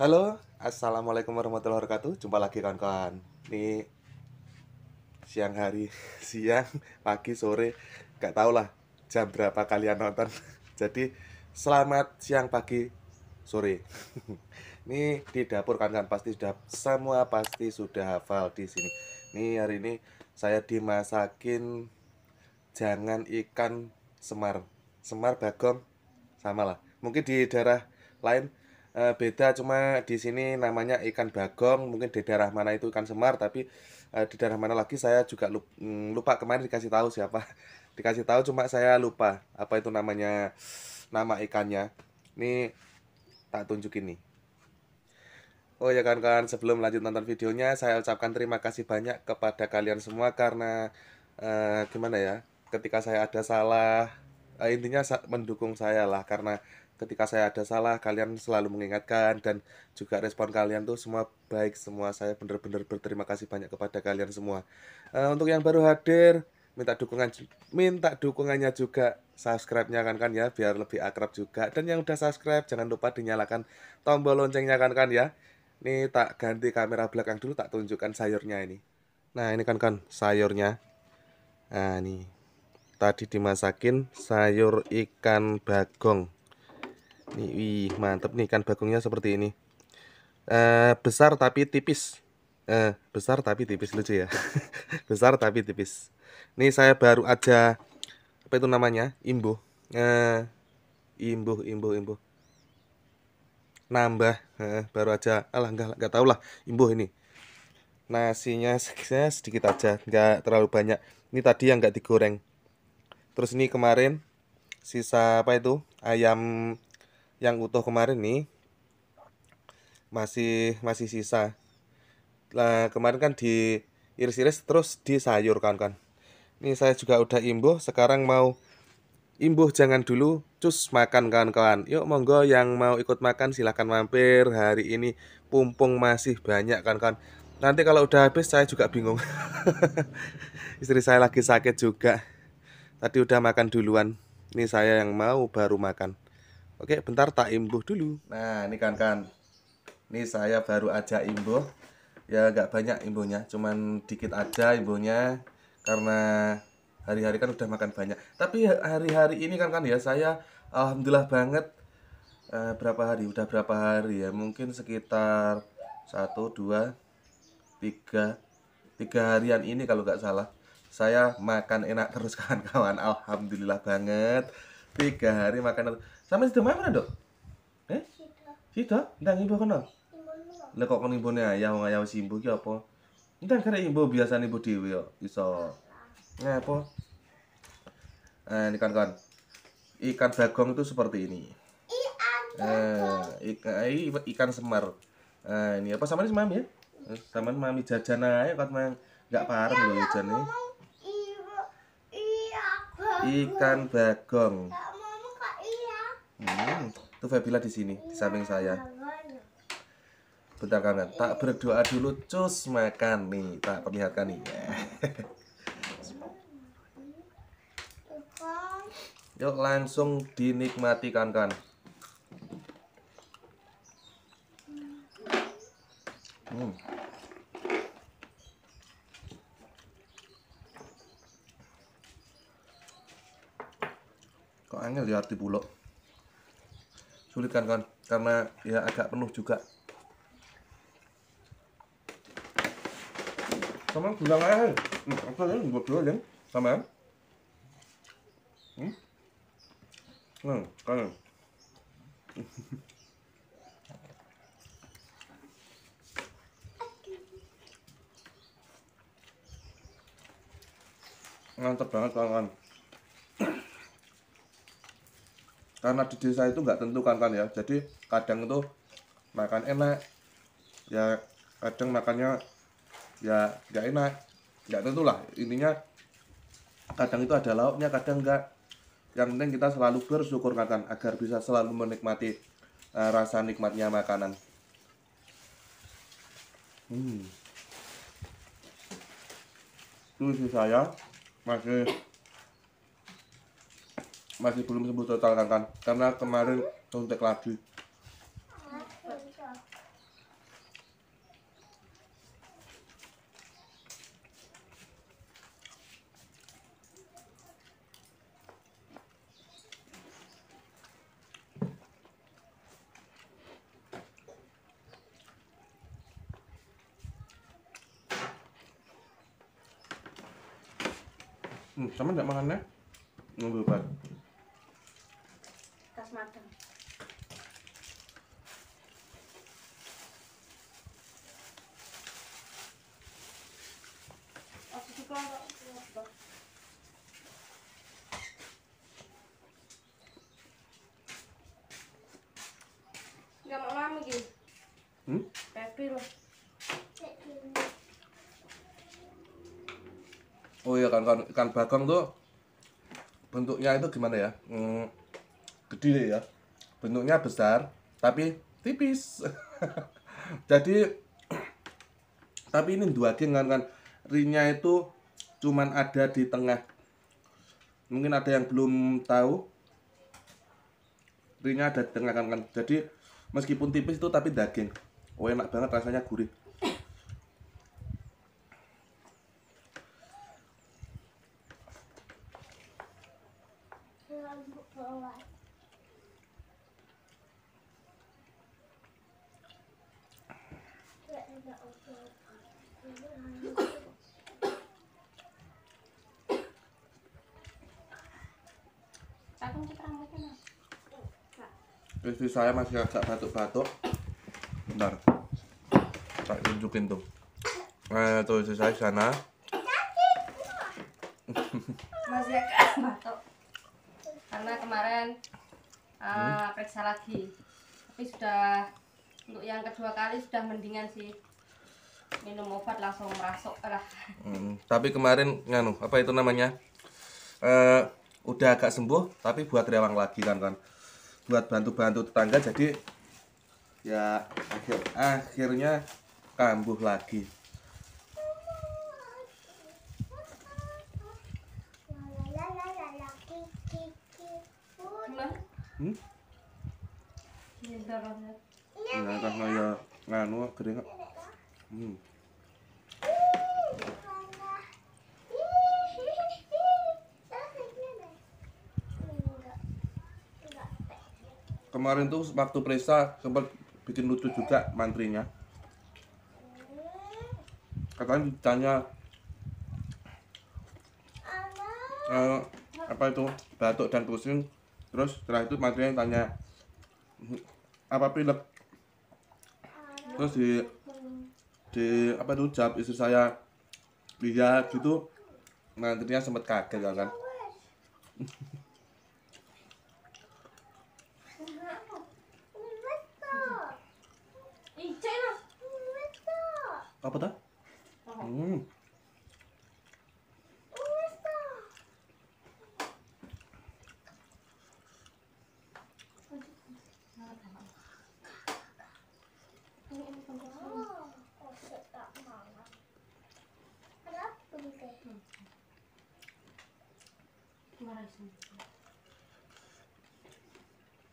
Halo, assalamualaikum warahmatullahi wabarakatuh. Jumpa lagi kawan-kawan. Ini siang hari, siang, pagi, sore, nggak tau lah jam berapa kalian nonton. Jadi selamat siang, pagi, sore. Ini di dapur kawan-kawan pasti sudah semua pasti sudah hafal di sini. Ini hari ini saya dimasakin jangan ikan semar, semar bagong sama lah. Mungkin di daerah lain uh, beda cuma di sini namanya ikan bagong mungkin di daerah mana itu ikan semar tapi uh, di daerah mana lagi saya juga lupa, mm, lupa kemarin dikasih tahu siapa dikasih tahu cuma saya lupa apa itu namanya nama ikannya ini tak tunjukin nih Oh ya kawan-kawan, sebelum lanjut nonton videonya, saya ucapkan terima kasih banyak kepada kalian semua karena uh, gimana ya, ketika saya ada salah, uh, intinya mendukung saya lah karena ketika saya ada salah kalian selalu mengingatkan dan juga respon kalian tuh semua baik semua saya benar-benar berterima kasih banyak kepada kalian semua uh, untuk yang baru hadir minta dukungan minta dukungannya juga subscribe-nya kan kan ya biar lebih akrab juga dan yang udah subscribe jangan lupa dinyalakan tombol loncengnya kan kan ya ini tak ganti kamera belakang dulu tak tunjukkan sayurnya ini nah ini kan kan sayurnya nah ini tadi dimasakin sayur ikan bagong Nih, wih, mantep nih kan bagongnya seperti ini. Uh, besar tapi tipis. Uh, besar tapi tipis lucu ya. besar tapi tipis. Ini saya baru aja apa itu namanya? Imbuh. Uh, imbuh, imbuh, imbuh. Nambah uh, baru aja. Alah enggak enggak tahu lah imbuh ini. Nasinya sedikit aja, enggak terlalu banyak. Ini tadi yang enggak digoreng. Terus ini kemarin sisa apa itu? Ayam yang utuh kemarin nih masih masih sisa. Lah kemarin kan diiris-iris terus disayurkan kan. Ini saya juga udah imbuh, sekarang mau imbuh jangan dulu, cus makan kawan-kawan. Yuk monggo yang mau ikut makan silahkan mampir hari ini pumpung masih banyak kan kan Nanti kalau udah habis saya juga bingung. Istri saya lagi sakit juga. Tadi udah makan duluan. Ini saya yang mau baru makan. Oke, bentar tak imbuh dulu. Nah, ini kan kan. Ini saya baru aja imbuh. Ya nggak banyak imbuhnya, cuman dikit aja imbuhnya karena hari-hari kan udah makan banyak. Tapi hari-hari ini kan kan ya saya alhamdulillah banget uh, berapa hari? Udah berapa hari ya? Mungkin sekitar 1 2 3 tiga harian ini kalau nggak salah saya makan enak terus kawan-kawan alhamdulillah banget tiga hari makan sama situ mana Dok? Eh? Situ? Ndang ibu kenal? Lah kok kon ibune ayah wong ayah simbu ki apa? Entah karek ibu biasa ibu dhewe yo iso. Iya. Nah, apa? Eh, ini kan-kan. Ikan bagong itu seperti ini. Ikan. Eh, ikan, eh, ikan semar. Eh, ini apa sama ini mami ya? Eh, sama mami jajan ae kok mang nggak parah loh jajan Ikan bagong. Iya, Hmm, itu Febila di sini, di samping saya. Bentar kalian tak berdoa dulu, cus makan nih, tak perlihatkan nih. Yuk langsung dinikmati kan-kan. Hmm. Kok angin lihat ya, di bulog? sulit kan kan karena ya agak penuh juga sama gula merah hmm, apa ya buat dua ya sama hmm hmm nah, kan ngantep banget kawan karena di desa itu nggak tentu kan kan ya jadi kadang itu makan enak ya kadang makannya ya nggak enak nggak lah ininya kadang itu ada lauknya kadang nggak yang penting kita selalu bersyukur kan agar bisa selalu menikmati uh, rasa nikmatnya makanan hmm itu sih saya masih masih belum sembuh total kan kan karena kemarin contek lagi Hmm, sama enggak makannya? Nunggu Pak. mau hmm? loh. Oh iya kan kan ikan bagong tuh bentuknya itu gimana ya? Hmm, gede ya. Bentuknya besar tapi tipis. Jadi tapi ini dua king kan kan rinya itu cuman ada di tengah mungkin ada yang belum tahu ringnya ada di tengah kan, kan jadi meskipun tipis itu tapi daging oh enak banget rasanya gurih Istri saya masih agak batuk-batuk. Bentar. Tak tunjukin tuh. Nah, tuh istri saya sana. masih agak batuk. Karena kemarin uh, hmm. periksa lagi. Tapi sudah untuk yang kedua kali sudah mendingan sih minum obat langsung merasuk lah. Hmm, tapi kemarin nganu apa itu namanya? Uh, udah agak sembuh tapi buat rewang lagi kan kan buat bantu-bantu tetangga jadi ya akhir akhirnya kambuh lagi Hmm? Iya, iya, ya, ya, ya, ya, ya, ya, ya, kemarin tuh waktu periksa sempat bikin lucu juga mantrinya katanya ditanya uh, apa itu batuk dan pusing terus setelah itu mantrinya tanya apa pilek terus di di apa itu jawab istri saya lihat gitu mantrinya sempat kaget ya kan apa tuh? Hmm.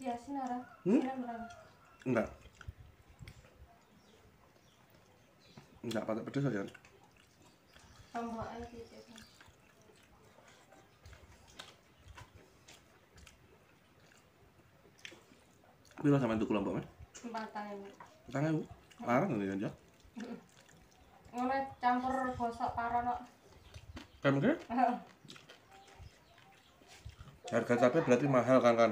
Ya, sinara. Hmm? Sinara Enggak. Enggak pakai pedes ya. Tambahan gitu. Bila sama itu kulombok mas? Empat tangan. Tangan bu? Larang nanti aja. Ngono campur bosok parano. Kamu ke? Harga cabai berarti mahal kan kan?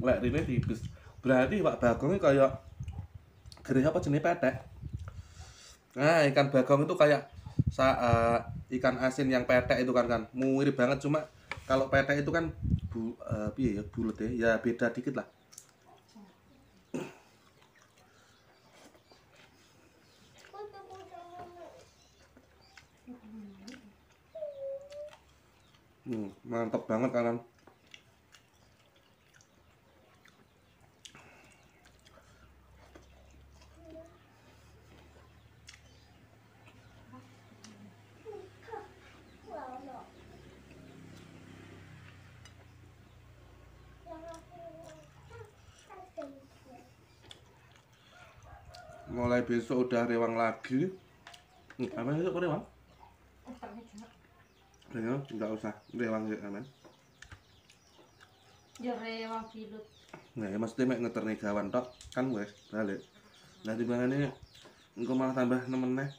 lek rine tipis berarti Pak Bagong ini kayak gerih apa jenis petek nah ikan bagong itu kayak sa, uh, ikan asin yang petek itu kan kan mirip banget cuma kalau petek itu kan bu, uh, ya bulat ya ya beda dikit lah mulai besok udah rewang lagi apa itu kok rewang? Rewang nggak usah rewang ya aman. Ya rewang pilut. Nah, ya maksudnya mek ngeterne gawan tok kan wes balik. Nah, timbangane engko malah tambah nemeneh.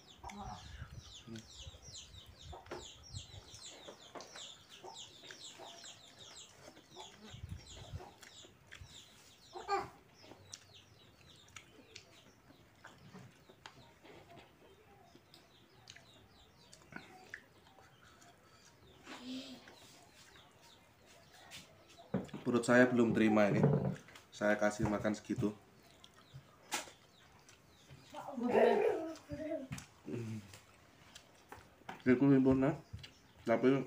Perut saya belum terima ini. Saya kasih makan segitu. Jerku sempurna, tapi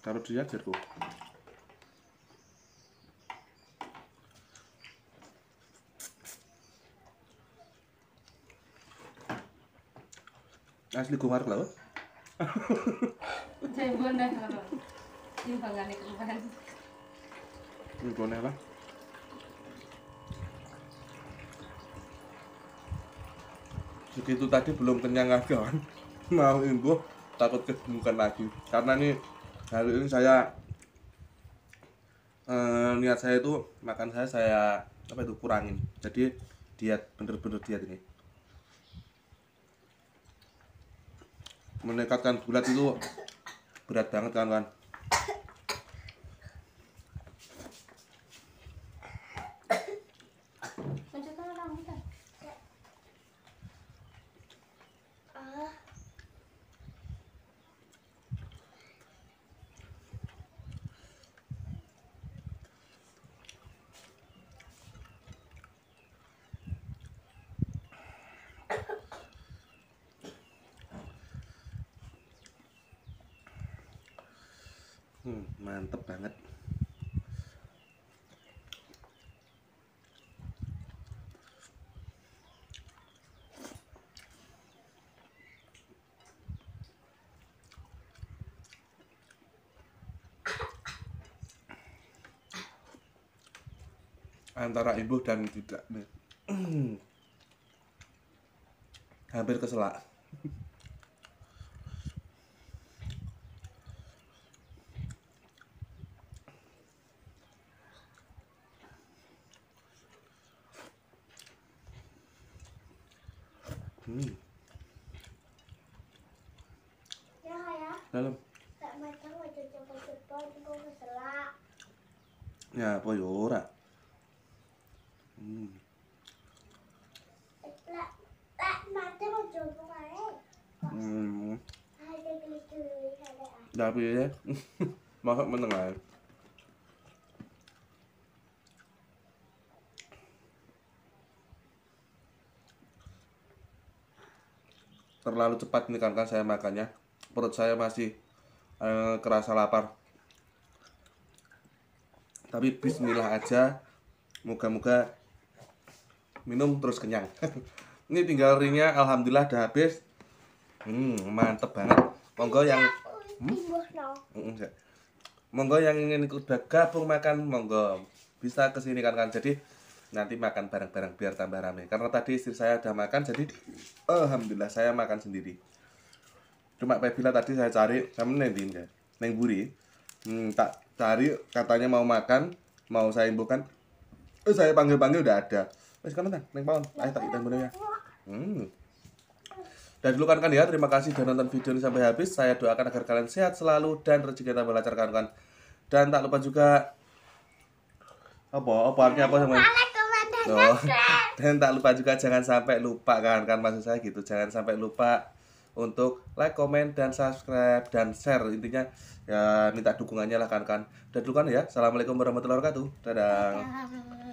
taruh dia jerku. asli Kumar lah Jaibon dah kalau. Ini bangane Segitu tadi belum kenyang kawan. Mau imbuh takut kegemukan lagi. Karena ini hari ini saya eh, niat saya itu makan saya saya apa itu kurangin. Jadi diet bener-bener diet ini. menekatkan bulat itu berat banget kan kan hmm, mantep banget antara ibu dan tidak hampir keselak Hmm. Ya, ya. Dalam. Ya, apa ya ora? Hmm. Hmm. Tapi ya, masak menengah. terlalu cepat ini kan, saya makannya perut saya masih eh, kerasa lapar tapi bismillah aja moga-moga minum terus kenyang ini tinggal ringnya alhamdulillah udah habis hmm, mantep banget monggo yang iya, oh, hmm? Ya. monggo yang ingin ikut gabung makan monggo bisa kesini kan kan jadi nanti makan bareng-bareng biar tambah rame karena tadi istri saya udah makan jadi alhamdulillah saya makan sendiri cuma Pebila tadi saya cari sama nanti Dinda Neng Buri hmm, tak cari katanya mau makan mau saya imbuhkan eh saya panggil-panggil udah ada wes kamu neng Neng Pawon ayo tak kita ya hmm. dan dulu kan kan ya terima kasih sudah nonton video ini sampai habis saya doakan agar kalian sehat selalu dan rezeki tambah lancar kan dan tak lupa juga apa apa artinya apa sama oh. dan tak lupa juga jangan sampai lupa kan kan maksud saya gitu jangan sampai lupa untuk like, comment, dan subscribe, dan share. Intinya ya minta dukungannya lah kan kan. dan dulu kan ya. Assalamualaikum warahmatullahi wabarakatuh. Dadah. Dadah.